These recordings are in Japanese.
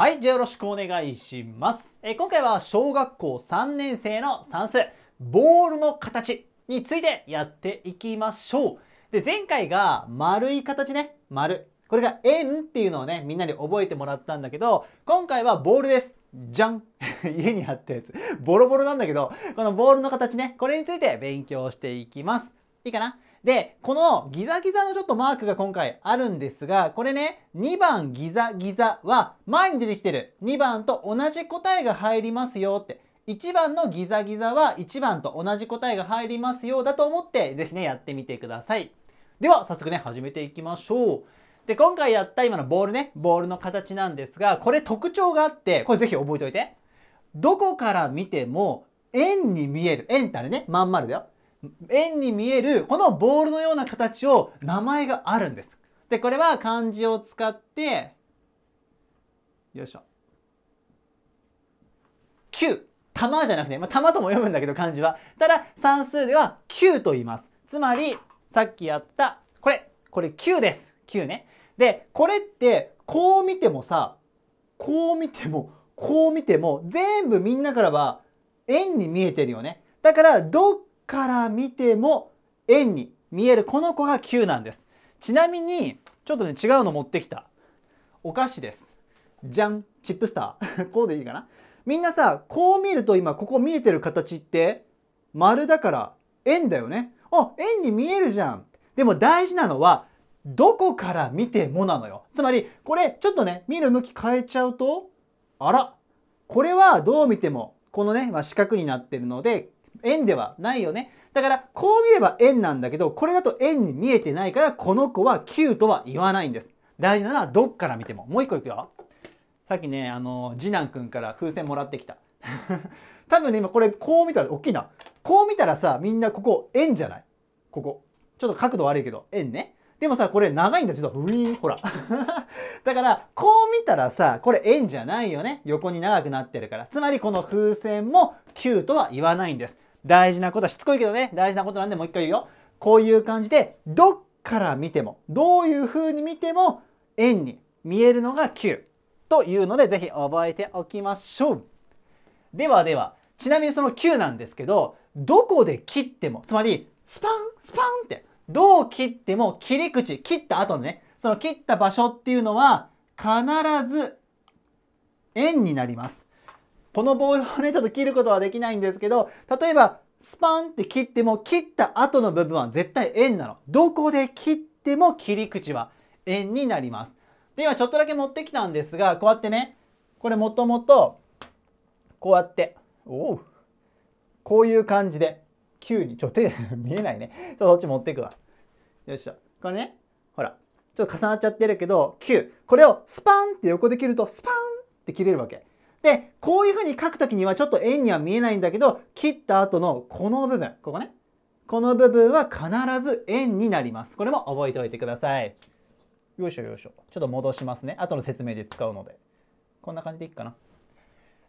はい、じゃあよろしくお願いします。え今回は小学校3年生の算数、ボールの形についてやっていきましょう。で、前回が丸い形ね、丸。これが円っていうのをね、みんなに覚えてもらったんだけど、今回はボールです。じゃん 家にあったやつ。ボロボロなんだけど、このボールの形ね、これについて勉強していきます。いいかなで、このギザギザのちょっとマークが今回あるんですが、これね、2番ギザギザは前に出てきてる2番と同じ答えが入りますよって。1番のギザギザは1番と同じ答えが入りますよだと思ってぜひねやってみてください。では早速ね始めていきましょう。で今回やった今のボールねボールの形なんですがこれ特徴があってこれぜひ覚えておいて。どこから見ても円に見える円ってあれねまん丸だよ円に見えるこのボールのような形を名前があるんです。でこれは漢字を使ってよいしょ9玉じゃなくて、まあ、玉とも読むんだけど漢字はただ算数では9と言いますつまりさっきやったこれこれ9です9ねでこれってこう見てもさこう見てもこう見ても全部みんなからは円に見えてるよねだからどっから見ても円に見えるこの子が9なんですちなみにちょっとね違うの持ってきたお菓子ですじゃんチップスター こうでいいかなみんなさこう見ると今ここ見えてる形って丸だから円だよねあ円に見えるじゃんでも大事なのはどこから見てもなのよつまりこれちょっとね見る向き変えちゃうとあらこれはどう見てもこのね、まあ、四角になってるので円ではないよね。だから、こう見れば円なんだけど、これだと円に見えてないから、この子は9とは言わないんです。大事なのはどっから見ても。もう一個いくよ。さっきね、あの、次男くんから風船もらってきた。多分ね、今これ、こう見たら、大きいな。こう見たらさ、みんなここ、円じゃないここ。ちょっと角度悪いけど、円ね。でもさ、これ長いんだ、実は。ウィーン、ほら。だから、こう見たらさ、これ円じゃないよね。横に長くなってるから。つまり、この風船も9とは言わないんです。大事なことはしつこいけどね。大事なことなんでもう一回言うよ。こういう感じで、どっから見ても、どういう風に見ても、円に見えるのが9というので、ぜひ覚えておきましょう。ではでは、ちなみにその9なんですけど、どこで切っても、つまり、スパン、スパンって、どう切っても切り口、切った後のね、その切った場所っていうのは必ず円になります。この棒をね、ちょっと切ることはできないんですけど、例えばスパンって切っても切った後の部分は絶対円なの。どこで切っても切り口は円になります。で、今ちょっとだけ持ってきたんですが、こうやってね、これもともと、こうやって、おう、こういう感じで、9に、ちょ、手 見えないね。そっち持っていくわ。よいしょ。これね、ほら、ちょっと重なっちゃってるけど、9。これをスパンって横で切ると、スパンって切れるわけ。で、こういう風に書くときにはちょっと円には見えないんだけど、切った後のこの部分、ここね。この部分は必ず円になります。これも覚えておいてください。よいしょよいしょ。ちょっと戻しますね。後の説明で使うので。こんな感じでいいかな。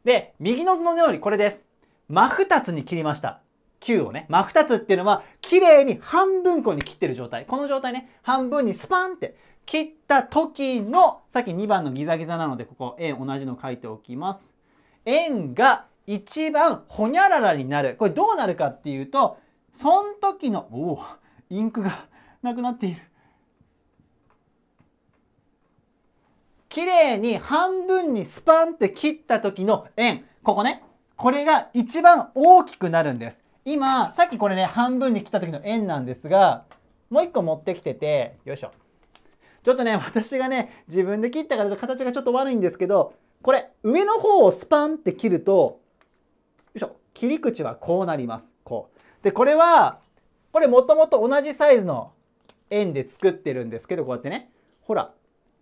で、右の図のようにこれです。真二つに切りました。9をね、真二つっていうのは、綺麗に半分こに切ってる状態。この状態ね、半分にスパンって切った時の、さっき2番のギザギザなので、ここ円同じの書いておきます。円が一番ほにゃららになる。これどうなるかっていうと、その時の、おお、インクがなくなっている。綺麗に半分にスパンって切った時の円、ここね、これが一番大きくなるんです。今、さっきこれね、半分に切った時の円なんですが、もう一個持ってきてて、よいしょ。ちょっとね、私がね、自分で切ったからと形がちょっと悪いんですけど、これ、上の方をスパンって切ると、よいしょ、切り口はこうなります。こう。で、これは、これもともと同じサイズの円で作ってるんですけど、こうやってね、ほら、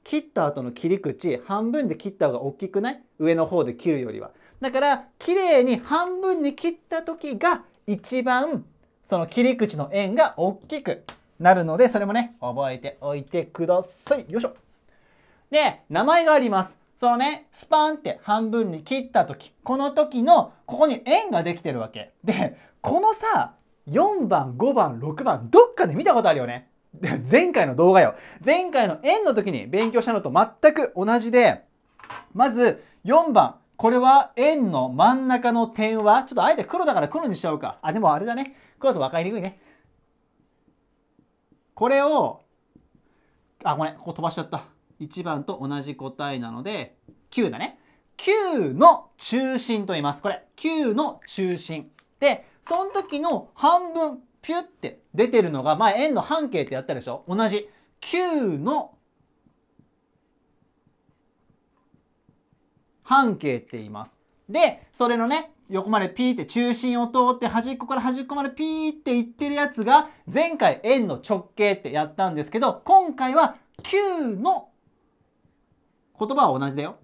切った後の切り口、半分で切った方が大きくない上の方で切るよりは。だから、綺麗に半分に切った時が一番その切り口の円が大きくなるので、それもね、覚えておいてください。よいしょ。で、名前があります。そのね、スパンって半分に切った時、この時の、ここに円ができてるわけ。で、このさ、4番、5番、6番、どっかで見たことあるよね。前回の動画よ。前回の円の時に勉強したのと全く同じで、まず4番、これは円の真ん中の点は、ちょっとあえて黒だから黒にしちゃうか。あ、でもあれだね。黒だと分かりにくいね。これを、あ、ごめん、ここ飛ばしちゃった。1番と同じ答えなので、9だね。9の中心と言います。これ、9の中心。で、その時の半分、ピュって出てるのが、前円の半径ってやったでしょ同じ。9の半径って言います。で、それのね、横までピーって中心を通って端っこから端っこまでピーっていってるやつが、前回円の直径ってやったんですけど、今回は Q の言葉は同じだよ。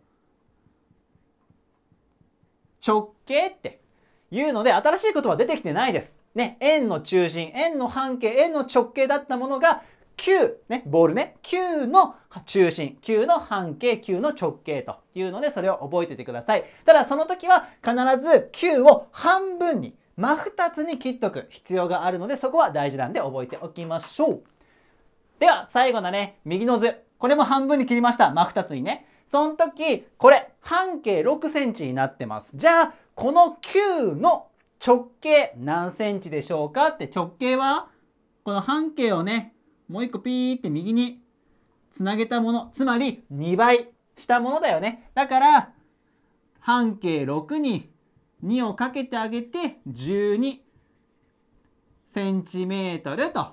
直径っていうので、新しい言葉は出てきてないです。ね、円の中心、円の半径、円の直径だったものが9、ね、ボールね、9の中心、9の半径、9の直径というので、それを覚えててください。ただ、その時は必ず9を半分に、真二つに切っとく必要があるので、そこは大事なんで覚えておきましょう。では、最後だね、右の図。これも半分に切りました。真二つにね。その時、これ、半径6センチになってます。じゃあ、この9の直径何センチでしょうかって直径はこの半径をねもう一個ピーって右につなげたもの、つまり2倍したものだよね。だから、半径6に2をかけてあげて12センチメートルと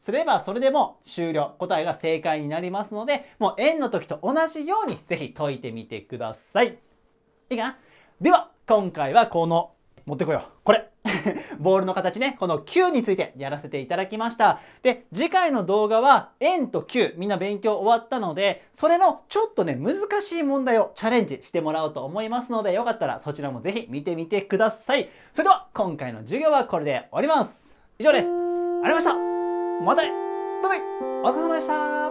すればそれでも終了答えが正解になりますのでもう円の時と同じように是非解いてみてください。いいかなでは今回はこの持ってこよう。これ ボールの形ね、この球についてやらせていただきました。で、次回の動画は、円と球、みんな勉強終わったので、それのちょっとね、難しい問題をチャレンジしてもらおうと思いますので、よかったらそちらもぜひ見てみてください。それでは、今回の授業はこれで終わります。以上です。ありがとうございました。またねバイバイお疲れ様でした